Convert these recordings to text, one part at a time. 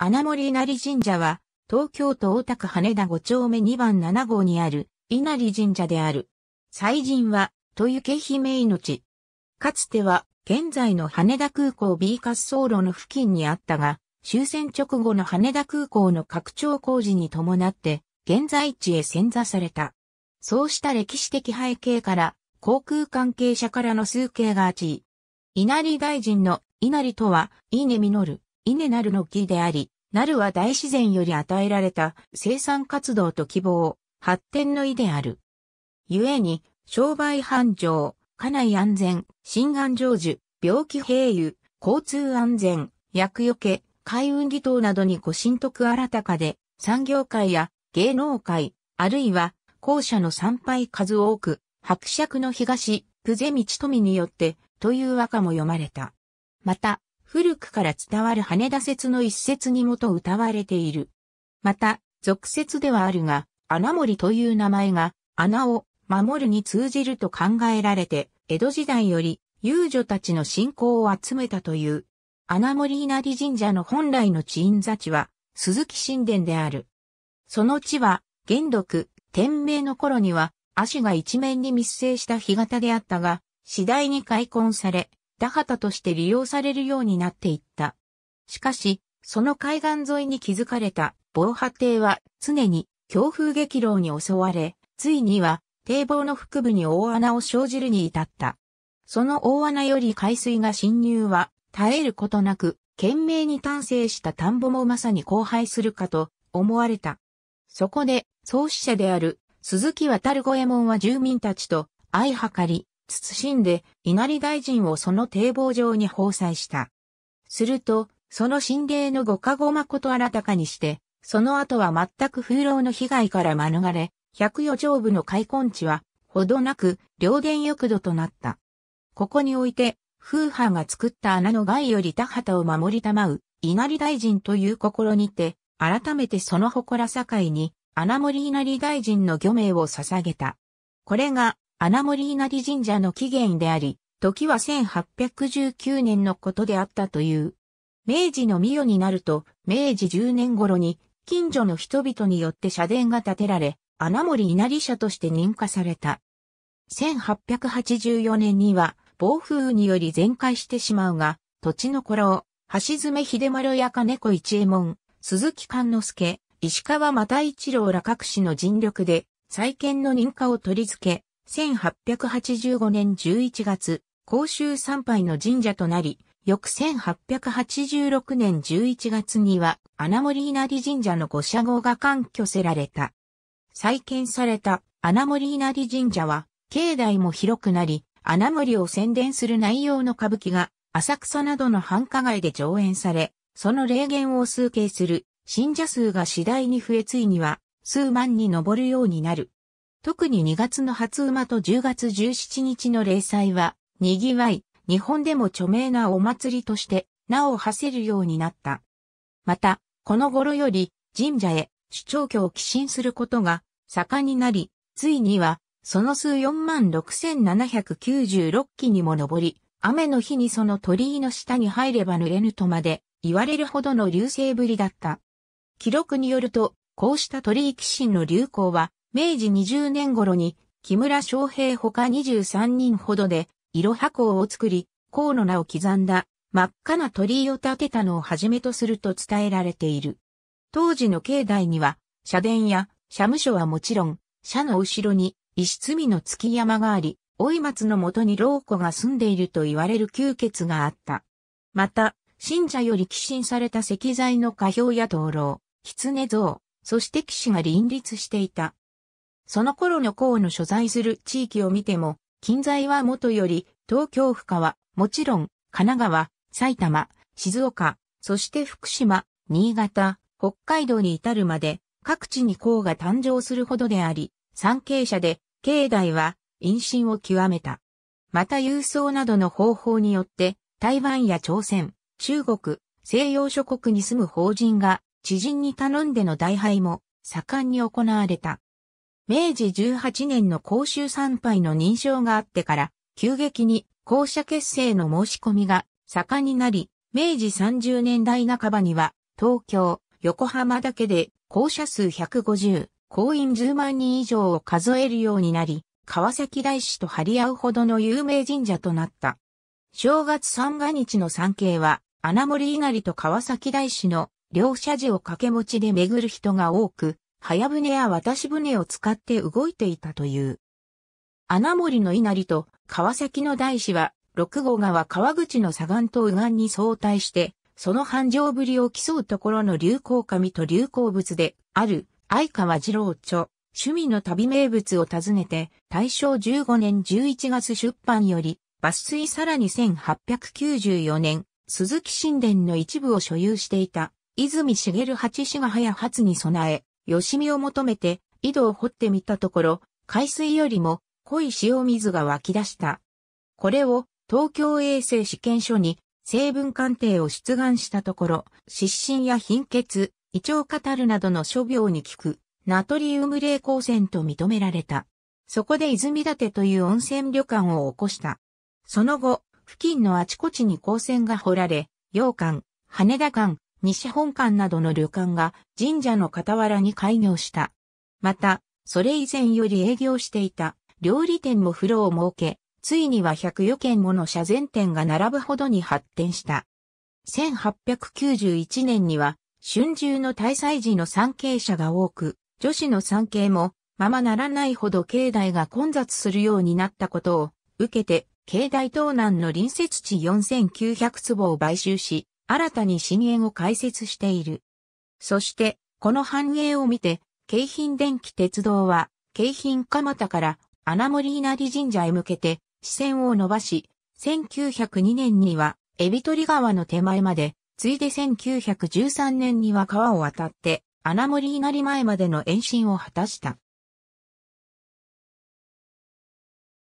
穴森稲荷神社は、東京都大田区羽田5丁目2番7号にある稲荷神社である。祭神は、豊池姫命。かつては、現在の羽田空港 B 滑走路の付近にあったが、終戦直後の羽田空港の拡張工事に伴って、現在地へ遷座された。そうした歴史的背景から、航空関係者からの数形が厚い。稲荷大臣の稲荷とは、稲実る。稲なるの木であり、なるは大自然より与えられた生産活動と希望、発展の意である。故に、商売繁盛、家内安全、心願成就、病気平癒、交通安全、薬除け、海運離等などにご神徳新たかで、産業界や芸能界、あるいは校舎の参拝数多く、伯爵の東、久世道富によって、という和歌も読まれた。また、古くから伝わる羽田説の一説にもと歌われている。また、俗説ではあるが、穴守という名前が、穴を守るに通じると考えられて、江戸時代より遊女たちの信仰を集めたという。穴守稲荷神社の本来の地院座地は、鈴木神殿である。その地は、元禄、天明の頃には、足が一面に密生した干潟であったが、次第に開墾され、田畑として利用されるようになっていった。しかし、その海岸沿いに築かれた防波堤は常に強風激浪に襲われ、ついには堤防の腹部に大穴を生じるに至った。その大穴より海水が侵入は絶えることなく、懸命に丹精した田んぼもまさに荒廃するかと思われた。そこで創始者である鈴木渡る五右衛門は住民たちと相はかり、謹んで稲荷大臣をその堤防上に放祭した。すると、その神霊のご加護誠あらたかにして、その後は全く風浪の被害から免れ、百余丈部の開墾地は、ほどなく、両殿浴土となった。ここにおいて、風波が作った穴の害より田畑を守りたまう、稲荷大臣という心にて、改めてその誇ら境に、穴森稲荷大臣の漁名を捧げた。これが、アナモリーナ神社の起源であり、時は1819年のことであったという。明治の御代になると、明治10年頃に、近所の人々によって社殿が建てられ、穴森稲荷社として認可された。1884年には、暴風雨により全壊してしまうが、土地の頃を、橋爪秀丸や金子一右衛門、鈴木勘之助、石川又一郎ら各氏の尽力で、再建の認可を取り付け、1885年11月、甲州参拝の神社となり、翌1886年11月には、穴森稲荷神社の御社号が完拠せられた。再建された穴森稲荷神社は、境内も広くなり、穴森を宣伝する内容の歌舞伎が、浅草などの繁華街で上演され、その霊言を数計する信者数が次第に増えついには、数万に上るようになる。特に2月の初馬と10月17日の例祭は、賑わい、日本でも著名なお祭りとして、名を馳せるようになった。また、この頃より、神社へ、主張教を寄進することが、盛んになり、ついには、その数46,796基にも上り、雨の日にその鳥居の下に入れば濡れぬとまで、言われるほどの流星ぶりだった。記録によると、こうした鳥居寄進の流行は、明治20年頃に木村昌平他23人ほどで、色箱を作り、甲の名を刻んだ真っ赤な鳥居を建てたのをはじめとすると伝えられている。当時の境内には、社殿や社務所はもちろん、社の後ろに石積みの月山があり、老い松のもとに老子が住んでいると言われる吸血があった。また、信者より寄進された石材の花標や灯籠、狐像、そして騎士が林立していた。その頃の項の所在する地域を見ても、近在は元より、東京府下は、もちろん、神奈川、埼玉、静岡、そして福島、新潟、北海道に至るまで、各地に項が誕生するほどであり、参詣者で、境内は、陰心を極めた。また郵送などの方法によって、台湾や朝鮮、中国、西洋諸国に住む法人が、知人に頼んでの大敗も、盛んに行われた。明治18年の公衆参拝の認証があってから、急激に校舎結成の申し込みが盛んになり、明治30年代半ばには、東京、横浜だけで校舎数150、校員10万人以上を数えるようになり、川崎大師と張り合うほどの有名神社となった。正月三が日の参詣は、穴森稲荷と川崎大師の両社寺を掛け持ちで巡る人が多く、早船や渡し船を使って動いていたという。穴森の稲荷と川崎の大師は、六号川川口の左岸と右岸に相対して、その繁盛ぶりを競うところの流行神と流行物である、相川二郎著、趣味の旅名物を訪ねて、大正15年11月出版より、抜粋さらに1894年、鈴木神殿の一部を所有していた、泉茂八氏が早初に備え、よしみを求めて井戸を掘ってみたところ、海水よりも濃い塩水が湧き出した。これを東京衛生試験所に成分鑑定を出願したところ、失神や貧血、胃腸カタルなどの諸病に効く、ナトリウム霊光線と認められた。そこで泉立という温泉旅館を起こした。その後、付近のあちこちに光線が掘られ、洋館、羽田館、西本館などの旅館が神社の傍らに開業した。また、それ以前より営業していた料理店も風呂を設け、ついには1 0余件もの社前店が並ぶほどに発展した。1891年には、春秋の大祭時の参詣者が多く、女子の参詣も、ままならないほど境内が混雑するようになったことを受けて、境内東南の隣接地4900坪を買収し、新たに新鋭を開設している。そして、この繁栄を見て、京浜電気鉄道は、京浜蒲田から穴森稲荷神社へ向けて、視線を伸ばし、1902年には、エビ取川の手前まで、ついで1913年には川を渡って、穴森稲荷前までの延伸を果たした。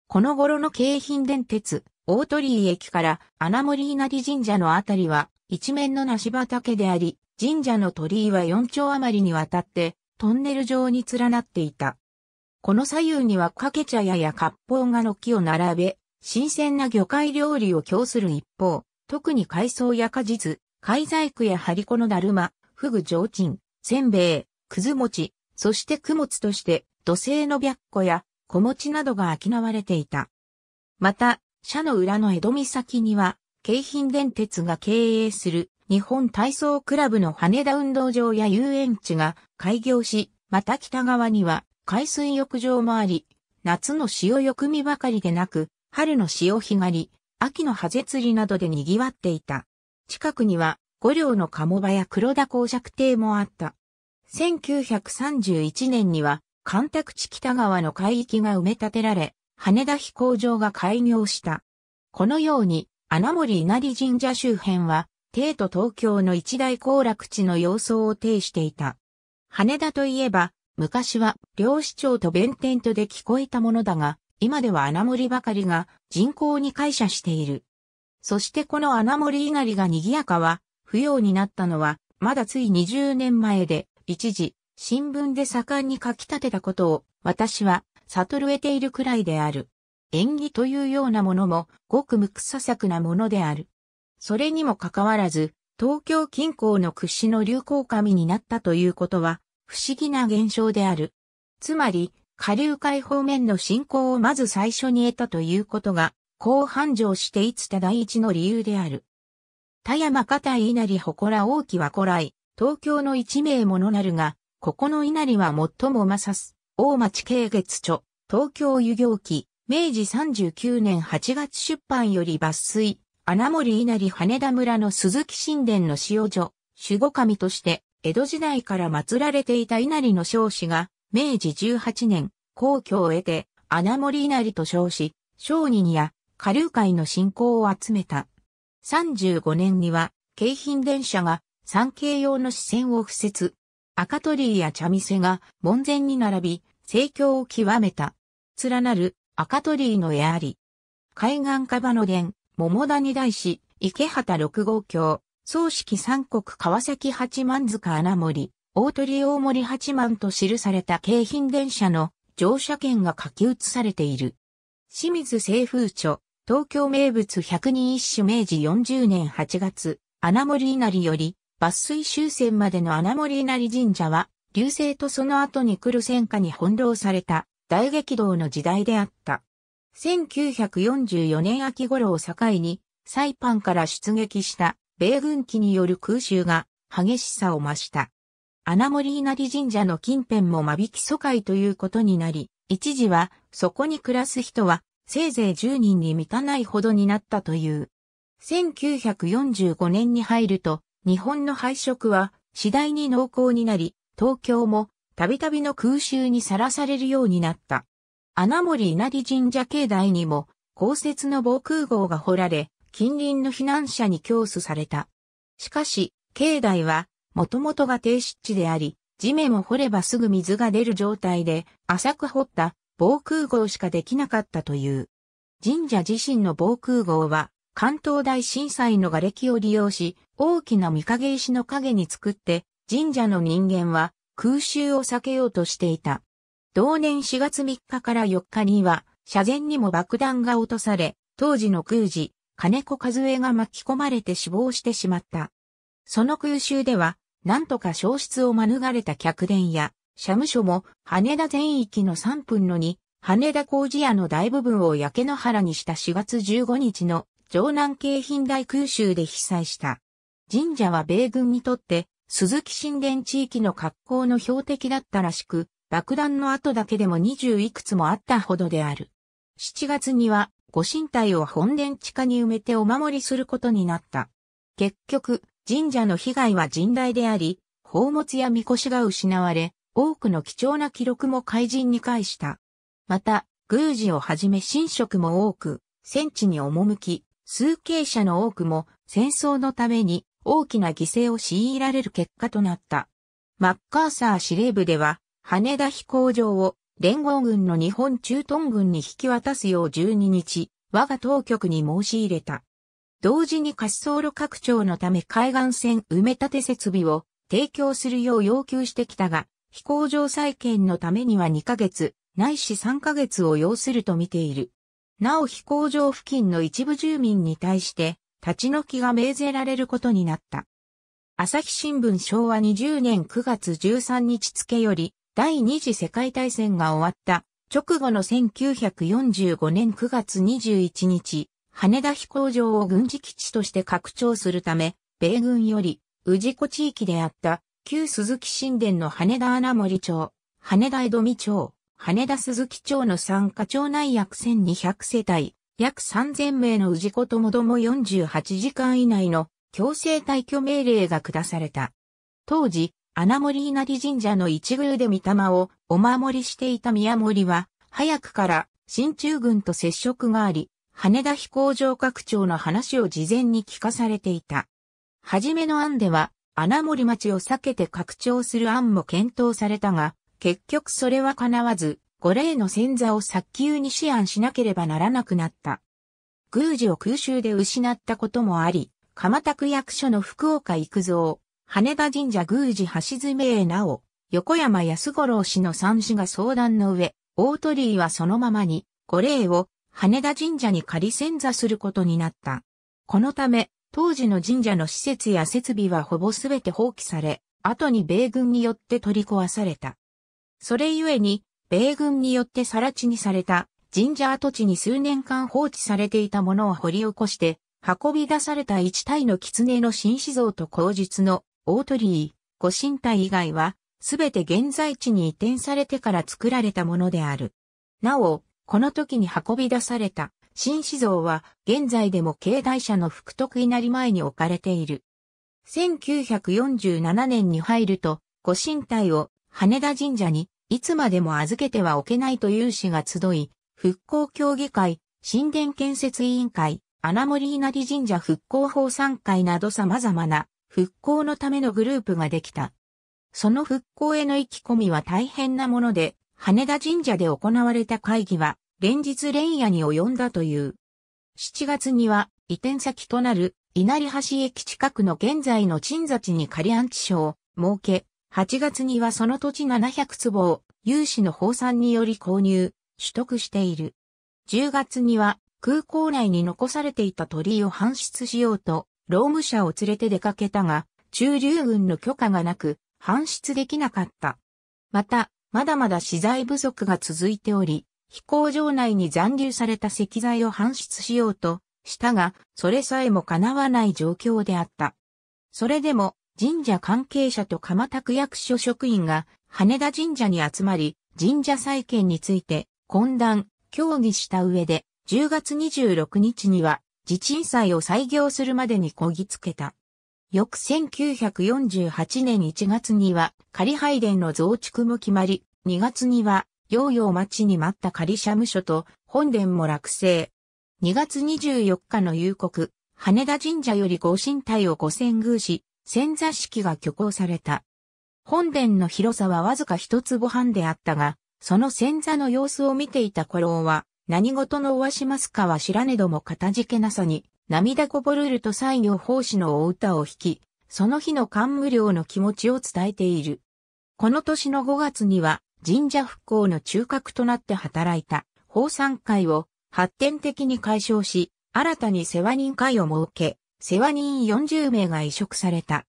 この頃の京浜電鉄、大鳥居駅から穴森稲荷神社のあたりは、一面の梨畑であり、神社の鳥居は4丁余りにわたって、トンネル状に連なっていた。この左右にはかけ茶屋や割烹が軒を並べ、新鮮な魚介料理を供する一方、特に海藻や果実、海細工や張り子のだるま、フグ上鎮、せんべい、くず餅、そして供物として、土星の白子や小餅などが商われていた。また、社の裏の江戸岬には、京浜電鉄が経営する日本体操クラブの羽田運動場や遊園地が開業し、また北側には海水浴場もあり、夏の潮浴見ばかりでなく、春の潮干狩り、秋のハゼ釣りなどで賑わっていた。近くには五両の鴨場や黒田公爵邸もあった。1931年には、干拓地北側の海域が埋め立てられ、羽田飛行場が開業した。このように、穴森稲荷神社周辺は、帝都東京の一大行楽地の様相を呈していた。羽田といえば、昔は漁師町と弁天とで聞こえたものだが、今では穴森ばかりが人口に会社している。そしてこの穴森稲荷が賑やかは、不要になったのは、まだつい20年前で、一時、新聞で盛んに書き立てたことを、私は、悟れているくらいである。縁起というようなものもごく無草作なものである。それにもかかわらず、東京近郊の屈指の流行神になったということは、不思議な現象である。つまり、下流海方面の信仰をまず最初に得たということが、こう繁盛していつた第一の理由である。田山片稲荷祠大きは古来、東京の一名ものなるが、ここの稲荷は最もまさす、大町慶月著、東京湯行記、明治39年8月出版より抜粋、穴森稲荷羽田村の鈴木神殿の使用所、守護神として、江戸時代から祀られていた稲荷の少子が、明治18年、皇居を得て、穴森稲荷と称し、商人や下流会の信仰を集めた。35年には、京浜電車が産経用の支線を付設。赤鳥居や茶店が門前に並び、盛況を極めた。連なる赤鳥居の絵あり。海岸カバの伝、桃谷大師、池畑六号橋、葬式三国川崎八幡塚穴森、大鳥大森八幡と記された京浜電車の乗車券が書き写されている。清水清風著、東京名物百人一首明治40年8月、穴森稲荷より、抜粋終戦までの穴森稲荷神社は、流星とその後に来る戦火に翻弄された大激動の時代であった。1944年秋頃を境に、サイパンから出撃した米軍機による空襲が激しさを増した。アナモリーナリ神社の近辺も間引き疎開ということになり、一時はそこに暮らす人はせいぜい10人に満たないほどになったという。1945年に入ると、日本の配色は次第に濃厚になり、東京もたびたびの空襲にさらされるようになった。穴森稲荷神社境内にも、公設の防空壕が掘られ、近隣の避難者に供出された。しかし、境内は、もともとが低湿地であり、地面を掘ればすぐ水が出る状態で、浅く掘った防空壕しかできなかったという。神社自身の防空壕は、関東大震災の瓦礫を利用し、大きな御影石の影に作って、神社の人間は空襲を避けようとしていた。同年4月3日から4日には、車前にも爆弾が落とされ、当時の空時、金子和江が巻き込まれて死亡してしまった。その空襲では、なんとか消失を免れた客電や、社務所も羽田全域の3分の2、羽田工事屋の大部分を焼け野原にした4月15日の城南京浜大空襲で被災した。神社は米軍にとって鈴木神殿地域の格好の標的だったらしく、爆弾の後だけでも二十いくつもあったほどである。7月には、ご神体を本殿地下に埋めてお守りすることになった。結局、神社の被害は甚大であり、宝物や神輿が失われ、多くの貴重な記録も怪人に返した。また、宮司をはじめ神職も多く、戦地に赴き、数形者の多くも戦争のために大きな犠牲を強いられる結果となった。マッカーサー司令部では、羽田飛行場を連合軍の日本駐屯軍に引き渡すよう12日、我が当局に申し入れた。同時に滑走路拡張のため海岸線埋め立て設備を提供するよう要求してきたが、飛行場再建のためには2ヶ月、ないし3ヶ月を要すると見ている。なお飛行場付近の一部住民に対して、立ち退きが命ぜられることになった。朝日新聞昭和20年9月13日付より、第二次世界大戦が終わった直後の1945年9月21日、羽田飛行場を軍事基地として拡張するため、米軍より宇治湖地域であった旧鈴木神殿の羽田穴森町、羽田江戸美町、羽田鈴木町の参加町内約1200世帯、約3000名の氏子ともども48時間以内の強制退去命令が下された。当時、穴森稲荷神社の一宮で御霊をお守りしていた宮森は、早くから新中軍と接触があり、羽田飛行場拡張の話を事前に聞かされていた。はじめの案では、穴森町を避けて拡張する案も検討されたが、結局それは叶わず、五霊の先座を早急に思案しなければならなくなった。宮司を空襲で失ったこともあり、鎌田区役所の福岡育造、羽田神社宮司橋爪へなお、横山安五郎氏の三子が相談の上、大鳥居はそのままに、五霊を羽田神社に仮先座することになった。このため、当時の神社の施設や設備はほぼすべて放棄され、後に米軍によって取り壊された。それゆえに、米軍によって更地にされた神社跡地に数年間放置されていたものを掘り起こして、運び出された一体の狐の新士像と口述の大鳥居、ご神体以外は、すべて現在地に移転されてから作られたものである。なお、この時に運び出された新士像は現在でも境内社の福徳稲荷前に置かれている。1947年に入ると、ご神体を羽田神社にいつまでも預けてはおけないという詩が集い、復興協議会、神殿建設委員会、穴森稲荷神社復興法参会など様々な復興のためのグループができた。その復興への意気込みは大変なもので、羽田神社で行われた会議は連日連夜に及んだという。7月には移転先となる稲荷橋駅近くの現在の鎮座地に仮安置所を設け、8月にはその土地700坪を有志の放産により購入、取得している。10月には空港内に残されていた鳥居を搬出しようと、労務者を連れて出かけたが、駐留軍の許可がなく、搬出できなかった。また、まだまだ資材不足が続いており、飛行場内に残留された石材を搬出しようとしたが、それさえも叶わない状況であった。それでも、神社関係者と鎌田区役所職員が羽田神社に集まり、神社再建について懇談、協議した上で、10月26日には地鎮祭を再業するまでにこぎつけた。翌1948年1月には仮拝殿の増築も決まり、2月には陽待町に待った仮社務所と本殿も落成。2月24日の夕刻、羽田神社よりご神体をご千宮し、潜座式が挙行された。本殿の広さはわずか一坪半であったが、その潜座の様子を見ていた古老は、何事のおわしますかは知らねども片付けなさに、涙こぼるると西行法師のお歌を弾き、その日の官無量の気持ちを伝えている。この年の5月には、神社復興の中核となって働いた、法産会を発展的に解消し、新たに世話人会を設け、世話人40名が移植された。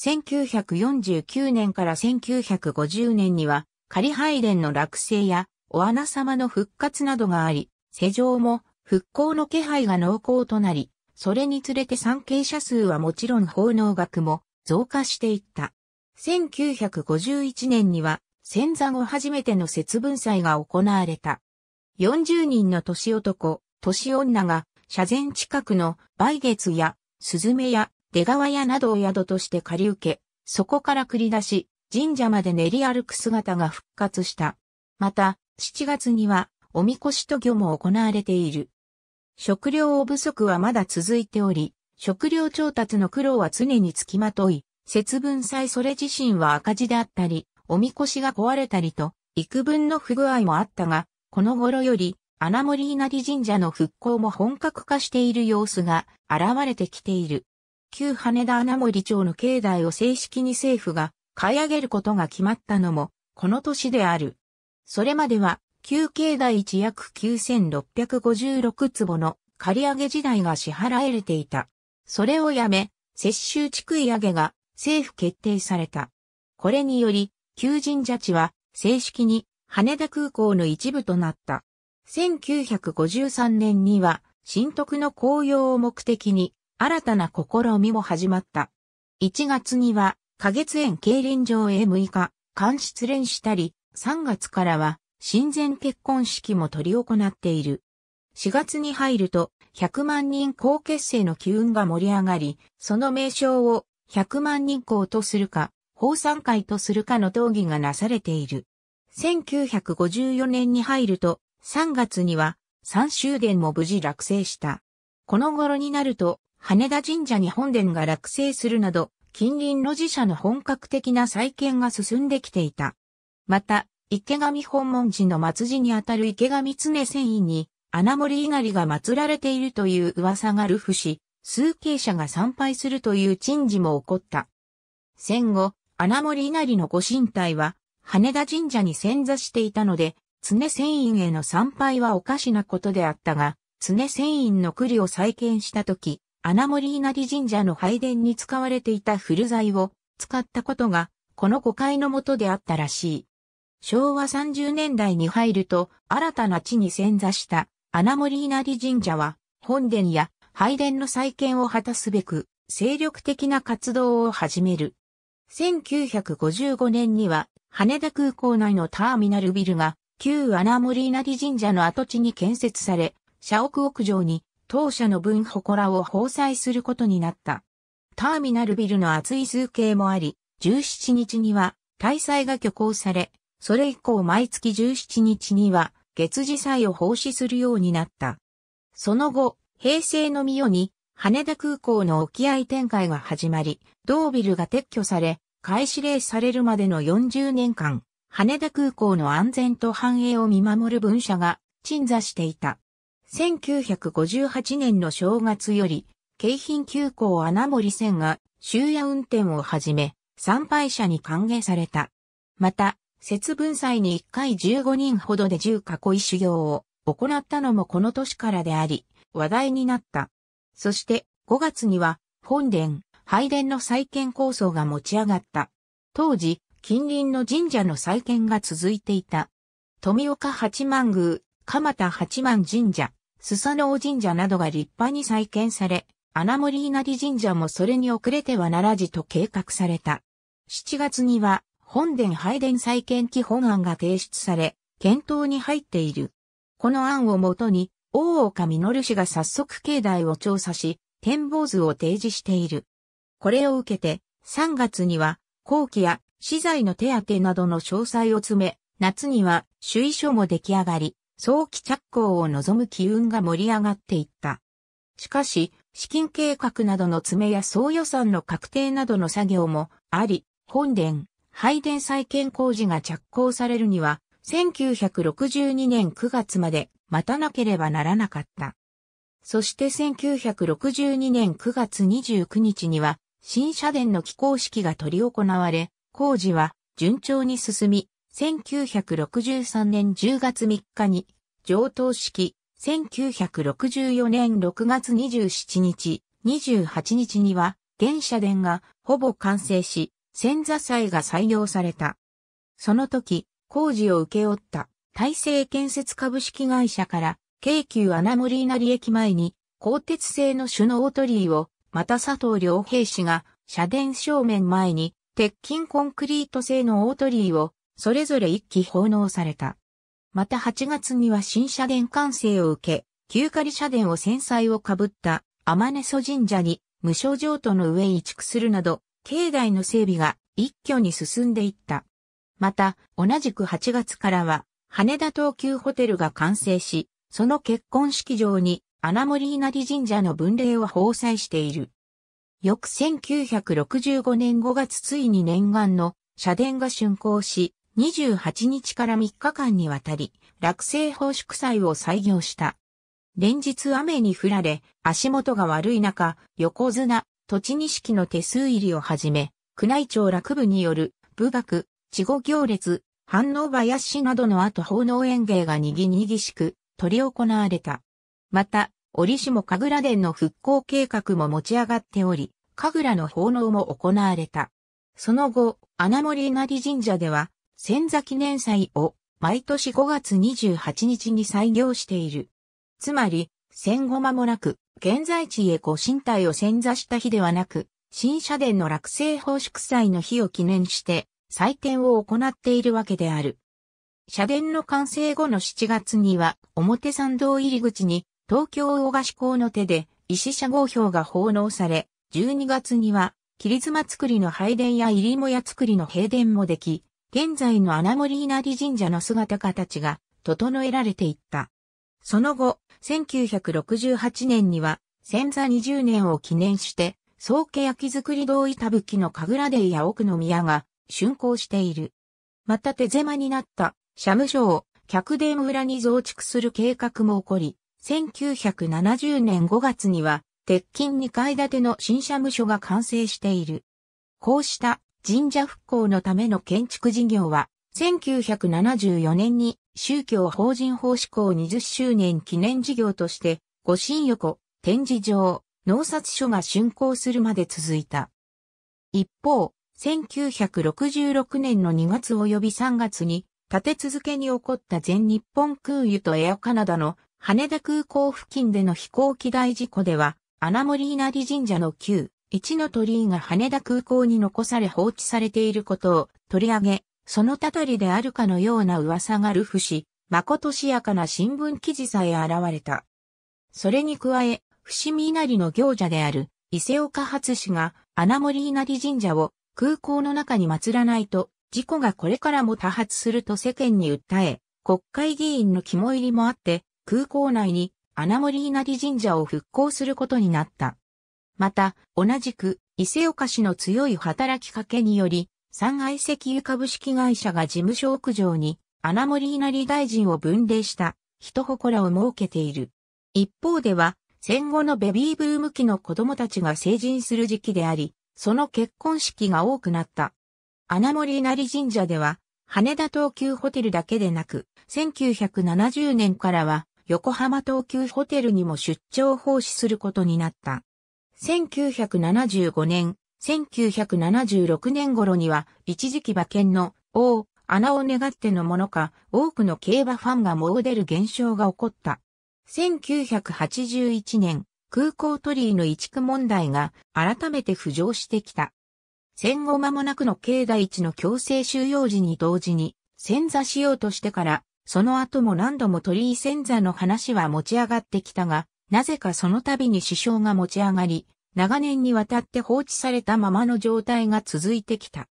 1949年から1950年には、仮拝殿の落成や、お穴様の復活などがあり、世錠も復興の気配が濃厚となり、それにつれて参詣者数はもちろん奉納額も増加していった。1951年には、戦座後初めての節分祭が行われた。40人の年男、年女が、社前近くの梅月やスズメや出川屋などを宿として借り受け、そこから繰り出し、神社まで練り歩く姿が復活した。また、7月には、おみこしと魚も行われている。食料不足はまだ続いており、食料調達の苦労は常につきまとい、節分祭それ自身は赤字であったり、おみこしが壊れたりと、幾分の不具合もあったが、この頃より、穴森稲荷神社の復興も本格化している様子が現れてきている。旧羽田穴森町の境内を正式に政府が買い上げることが決まったのも、この年である。それまでは、旧境内一約9656坪の借り上げ時代が支払えれていた。それをやめ、接収地区上げが政府決定された。これにより、旧神社地は正式に羽田空港の一部となった。1953年には、新徳の紅葉を目的に、新たな試みも始まった。1月には、花月園競輪場へ6日、間出連したり、3月からは、親善結婚式も取り行っている。4月に入ると、100万人高結成の機運が盛り上がり、その名称を100万人校とするか、法参会とするかの討議がなされている。1954年に入ると、3月には三州殿も無事落成した。この頃になると、羽田神社に本殿が落成するなど、近隣の寺社の本格的な再建が進んできていた。また、池上本門寺の末寺にあたる池上常繊維に、穴森稲荷が祀られているという噂が流布し、数形者が参拝するという珍事も起こった。戦後、穴森稲荷のご神体は、羽田神社に潜座していたので、常船員への参拝はおかしなことであったが、常船員の栗を再建したとき、穴森稲荷神社の拝殿に使われていた古材を使ったことが、この誤解のもとであったらしい。昭和30年代に入ると、新たな地に潜座した穴森稲荷神社は、本殿や拝殿の再建を果たすべく、精力的な活動を始める。1955年には、羽田空港内のターミナルビルが旧アナモリーナディ神社の跡地に建設され、社屋屋上に当社の分祠を放災することになった。ターミナルビルの厚い数形もあり、17日には大祭が挙行され、それ以降毎月17日には月次祭を奉仕するようになった。その後、平成の御代に羽田空港の沖合展開が始まり、同ビルが撤去され、開始令されるまでの40年間、羽田空港の安全と繁栄を見守る文社が鎮座していた。1958年の正月より、京浜急行穴森線が終夜運転を始め、参拝者に歓迎された。また、節分祭に1回15人ほどで10囲い修行を行ったのもこの年からであり、話題になった。そして、5月には、本殿、拝殿の再建構想が持ち上がった。当時、近隣の神社の再建が続いていた。富岡八幡宮、鎌田八幡神社、須佐ノ神社などが立派に再建され、穴森稲荷神社もそれに遅れてはならじと計画された。7月には、本殿拝殿再建基本案が提出され、検討に入っている。この案をもとに、大岡実氏が早速境内を調査し、展望図を提示している。これを受けて、3月には、後期や資材の手当などの詳細を詰め、夏には首位書も出来上がり、早期着工を望む機運が盛り上がっていった。しかし、資金計画などの詰めや総予算の確定などの作業もあり、本殿、拝殿再建工事が着工されるには、1962年9月まで待たなければならなかった。そして1962年9月29日には、新社殿の起工式が取り行われ、工事は順調に進み、1963年10月3日に上等式、1964年6月27日、28日には現社殿がほぼ完成し、千座祭が採用された。その時、工事を受け負った大成建設株式会社から京急アナモリーナ利駅前に鋼鉄製の首脳鳥居をまた佐藤良平氏が社殿正面前に鉄筋コンクリート製の大鳥居をそれぞれ一機奉納された。また8月には新社殿完成を受け、旧仮社殿を戦災をかぶった天根祖神社に無償譲渡の上移築するなど、境内の整備が一挙に進んでいった。また、同じく8月からは、羽田東急ホテルが完成し、その結婚式場に、穴森稲荷神社の分霊を奉祭している。翌1965年5月ついに念願の社殿が竣工し、28日から3日間にわたり、落成奉祝祭を採用した。連日雨に降られ、足元が悪い中、横綱、栃錦の手数入りをはじめ、宮内庁落部による、部学、地後行列、反応林などの後奉納園芸がにぎにぎしく、取り行われた。また、折しも神楽殿の復興計画も持ち上がっており、神楽の奉納も行われた。その後、穴森稲荷神社では、千座記念祭を毎年5月28日に採用している。つまり、戦後間もなく、現在地へご神体を仙座した日ではなく、新社殿の落成奉祝祭の日を記念して、祭典を行っているわけである。社殿の完成後の7月には、表参道入り口に、東京大菓子港の手で石社合標が奉納され、12月には、切妻作りの拝殿や入母屋作りの閉殿もでき、現在の穴森稲荷神社の姿形が整えられていった。その後、1968年には、戦座20年を記念して、宗家焼き作り堂板吹の神楽殿や奥の宮が竣工している。また手狭になった、社務所を客殿裏に増築する計画も起こり、1970年5月には、鉄筋2階建ての新社務所が完成している。こうした神社復興のための建築事業は、1974年に宗教法人法施行20周年記念事業として、御神横、展示場、農札所が竣工するまで続いた。一方、1966年の2月及び3月に、立て続けに起こった全日本空輸とエアカナダの羽田空港付近での飛行機大事故では、穴森稲荷神社の旧、一の鳥居が羽田空港に残され放置されていることを取り上げ、そのたたりであるかのような噂がルフし、まことしやかな新聞記事さえ現れた。それに加え、伏見稲荷の行者である伊勢岡初氏が穴森稲荷神社を空港の中に祀らないと事故がこれからも多発すると世間に訴え、国会議員の肝入りもあって空港内にアナモリーナ神社を復興することになった。また、同じく、伊勢岡市の強い働きかけにより、三愛石油株式会社が事務所屋上に、アナモリーナ大臣を分類した、人祠を設けている。一方では、戦後のベビーブーム期の子供たちが成人する時期であり、その結婚式が多くなった。アナモリーナリ神社では、羽田東急ホテルだけでなく、1970年からは、横浜東急ホテルにも出張奉仕することになった。1975年、1976年頃には、一時期馬券の王、穴を願ってのものか、多くの競馬ファンが猛出る現象が起こった。1981年、空港鳥居の移築問題が改めて浮上してきた。戦後間もなくの境内地の強制収容時に同時に、潜座しようとしてからその後も何度も鳥居仙座の話は持ち上がってきたが、なぜかその度に首相が持ち上がり、長年にわたって放置されたままの状態が続いてきた。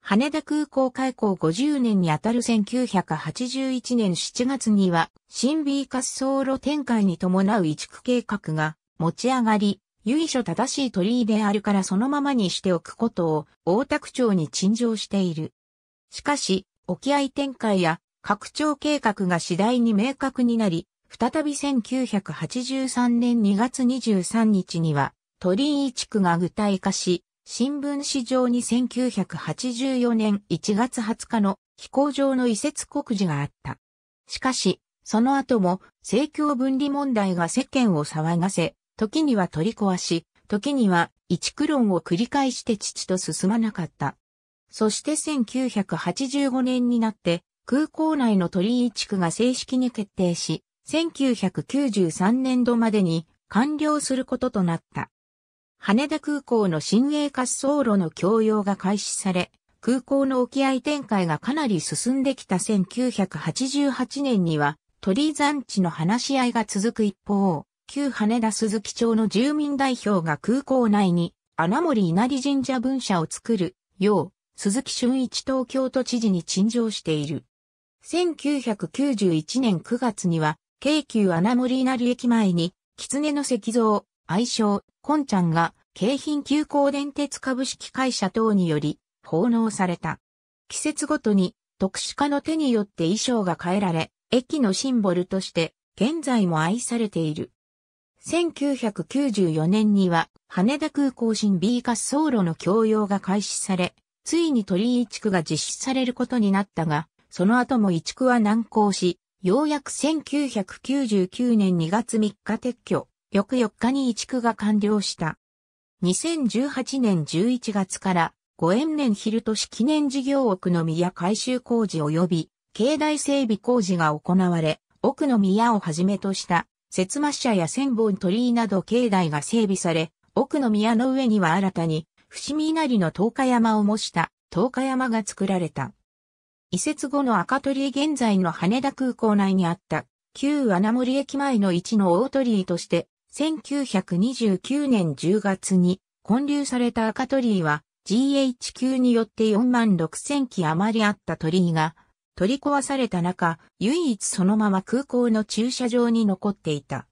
羽田空港開港50年にあたる1981年7月には、新 B 滑走路展開に伴う移築計画が持ち上がり、由緒正しい鳥居であるからそのままにしておくことを大田区長に陳情している。しかし、沖合展開や拡張計画が次第に明確になり、再び1983年2月23日には、鳥居地区が具体化し、新聞紙上に1984年1月20日の飛行場の移設告示があった。しかし、その後も政教分離問題が世間を騒がせ、時には取り壊し、時には一苦論を繰り返して父と進まなかった。そして1985年になって空港内の鳥居地区が正式に決定し、1993年度までに完了することとなった。羽田空港の新鋭滑走路の供用が開始され、空港の沖合展開がかなり進んできた1988年には、鳥居山地の話し合いが続く一方、旧羽田鈴木町の住民代表が空港内に穴森稲荷神社分社を作るよう、鈴木俊一東京都知事に陳情している。1991年9月には、京急穴森稲荷駅前に、狐の石像、愛称、こんちゃんが、京浜急行電鉄株式会社等により、奉納された。季節ごとに、特殊化の手によって衣装が変えられ、駅のシンボルとして、現在も愛されている。1994年には、羽田空港新 B 滑走路の供用が開始され、ついに鳥居地区が実施されることになったが、その後も移築は難航し、ようやく1999年2月3日撤去、翌4日に移築が完了した。2018年11月から五円年昼都市記念事業奥の宮改修工事及び境内整備工事が行われ、奥の宮をはじめとした、節末社や千本鳥居など境内が整備され、奥の宮の上には新たに、伏見稲荷の十日山を模した十日山が作られた。移設後の赤鳥居現在の羽田空港内にあった旧穴森駅前の一の大鳥居として1929年10月に建立された赤鳥居は GHQ によって4万6千機基余りあった鳥居が取り壊された中、唯一そのまま空港の駐車場に残っていた。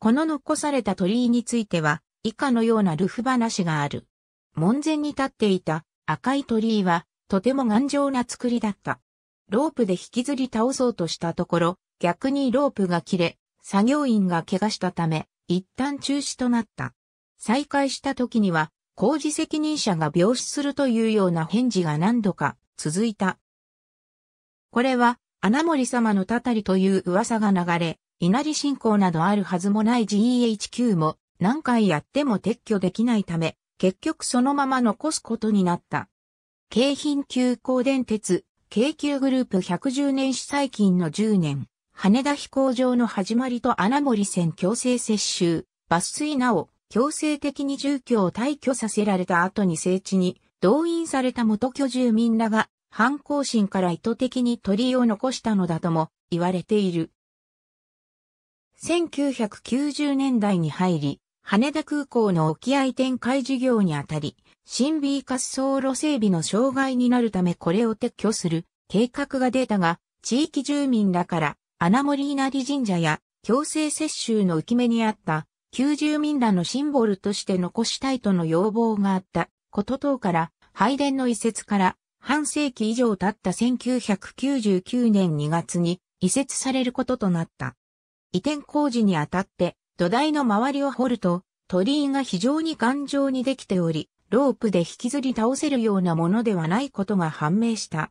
この残された鳥居については、以下のようなルフ話がある。門前に立っていた赤い鳥居は、とても頑丈な作りだった。ロープで引きずり倒そうとしたところ、逆にロープが切れ、作業員が怪我したため、一旦中止となった。再開した時には、工事責任者が病死するというような返事が何度か続いた。これは、穴森様のたたりという噂が流れ、稲荷信仰などあるはずもない GEHQ も何回やっても撤去できないため、結局そのまま残すことになった。京浜急行電鉄、京急グループ110年史最近の10年、羽田飛行場の始まりと穴森線強制接収、抜粋なお、強制的に住居を退去させられた後に聖地に動員された元居住民らが、反抗心から意図的に鳥を残したのだとも言われている。1990年代に入り、羽田空港の沖合展開事業にあたり、新 B 滑走路整備の障害になるためこれを撤去する計画が出たが、地域住民らから穴森稲荷神社や強制接収の浮き目にあった旧住民らのシンボルとして残したいとの要望があったこと等から、拝殿の移設から半世紀以上経った1999年2月に移設されることとなった。移転工事にあたって土台の周りを掘ると鳥居が非常に頑丈にできており、ロープで引きずり倒せるようなものではないことが判明した。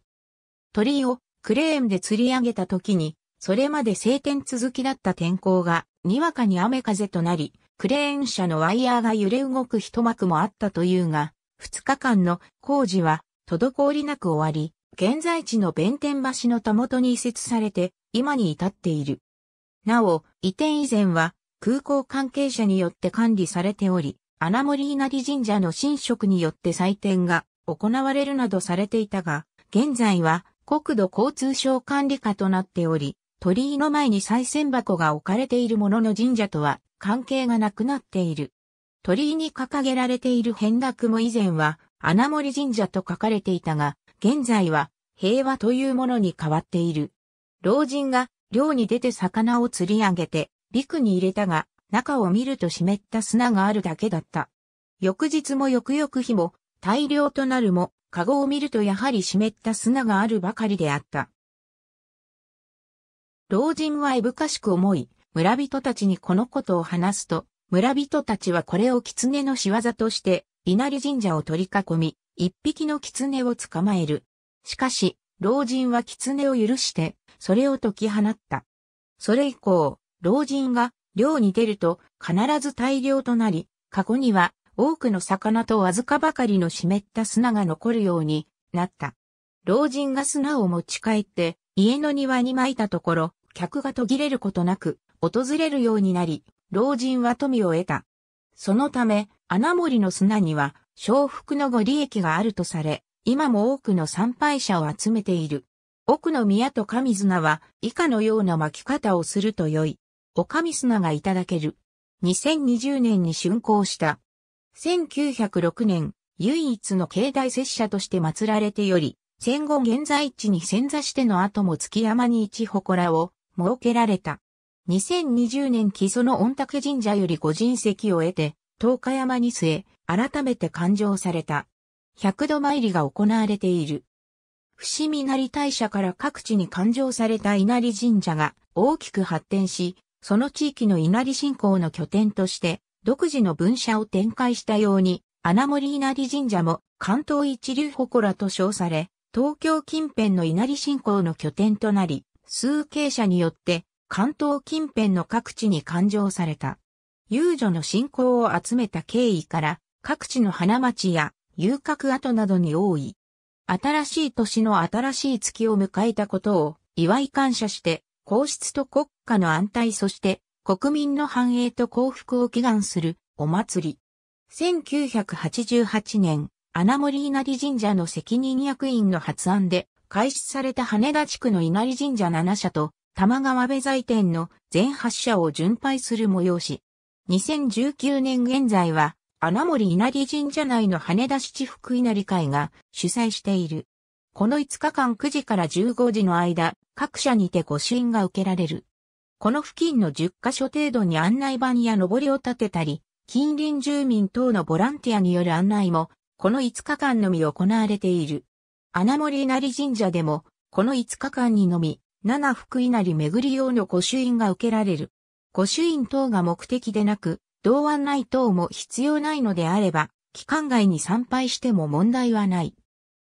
鳥をクレーンで釣り上げた時に、それまで晴天続きだった天候が、にわかに雨風となり、クレーン車のワイヤーが揺れ動く一幕もあったというが、二日間の工事は滞りなく終わり、現在地の弁天橋のたもとに移設されて、今に至っている。なお、移転以前は空港関係者によって管理されており、穴森稲荷神社の神職によって祭典が行われるなどされていたが、現在は国土交通省管理下となっており、鳥居の前に祭銭箱が置かれているものの神社とは関係がなくなっている。鳥居に掲げられている変額も以前は穴森神社と書かれていたが、現在は平和というものに変わっている。老人が漁に出て魚を釣り上げて、陸に入れたが、中を見ると湿った砂があるだけだった。翌日も翌々日も、大量となるも、カゴを見るとやはり湿った砂があるばかりであった。老人はえぶかしく思い、村人たちにこのことを話すと、村人たちはこれを狐の仕業として、稲荷神社を取り囲み、一匹の狐を捕まえる。しかし、老人は狐を許して、それを解き放った。それ以降、老人が漁に出ると必ず大量となり、過去には多くの魚とわずかばかりの湿った砂が残るようになった。老人が砂を持ち帰って家の庭に撒いたところ、客が途切れることなく訪れるようになり、老人は富を得た。そのため、穴森の砂には、承福のご利益があるとされ、今も多くの参拝者を集めている。奥の宮と神綱は以下のような巻き方をすると良い。おかみ砂がいただける。2020年に竣工した。1906年、唯一の境内拙者として祀られてより、戦後現在地に潜座しての後も月山に一祠を設けられた。2020年木曽の御嶽神社より御神石を得て、東海山に据え、改めて勘定された。百度参りが行われている。伏見成大社から各地に勘定された稲荷神社が大きく発展し、その地域の稲荷信仰の拠点として、独自の分社を展開したように、穴森稲荷神社も関東一流祠と称され、東京近辺の稲荷信仰の拠点となり、数形者によって関東近辺の各地に勘定された。遊女の信仰を集めた経緯から、各地の花町や遊郭跡などに多い。新しい年の新しい月を迎えたことを祝い感謝して、皇室と国家の安泰そして国民の繁栄と幸福を祈願するお祭り。1988年、穴森稲荷神社の責任役員の発案で開始された羽田地区の稲荷神社7社と玉川部財店の全8社を巡拝する催し。2019年現在は、穴森稲荷神社内の羽田七福稲荷会が主催している。この5日間9時から15時の間、各社にて御朱印が受けられる。この付近の10カ所程度に案内板や上りを立てたり、近隣住民等のボランティアによる案内も、この5日間のみ行われている。穴森稲荷神社でも、この5日間にのみ、七福稲荷巡り用の御朱印が受けられる。御朱印等が目的でなく、同案内等も必要ないのであれば、期間外に参拝しても問題はない。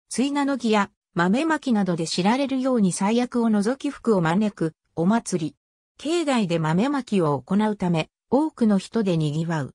追なの儀や豆まきなどで知られるように最悪を除き福を招く、お祭り。境内で豆まきを行うため、多くの人で賑わう。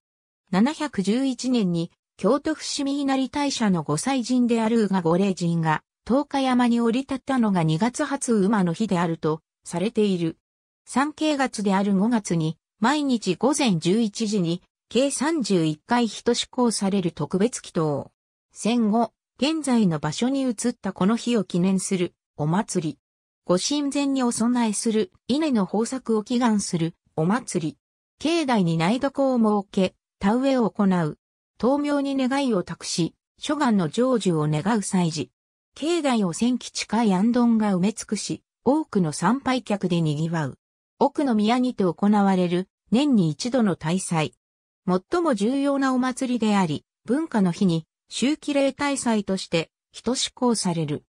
711年に、京都伏見稲荷大社の御祭神である宇賀御霊神が、東日山に降り立ったのが2月初馬の日であると、されている。三景月である5月に、毎日午前11時に、計31回人志行される特別祈祷。戦後、現在の場所に移ったこの日を記念するお祭り。ご神前にお供えする稲の豊作を祈願するお祭り。境内に苗床を設け、田植えを行う。灯明に願いを託し、諸願の成就を願う祭事。境内を千基近い安頓が埋め尽くし、多くの参拝客で賑わう。奥の宮にて行われる年に一度の大祭。最も重要なお祭りであり、文化の日に秋季例大祭として、一施行される。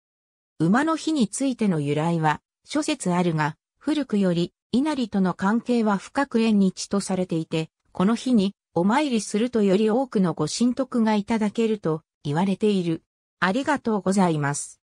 馬の日についての由来は、諸説あるが、古くより、稲荷との関係は深く縁日とされていて、この日に、お参りするとより多くのご神徳がいただけると、言われている。ありがとうございます。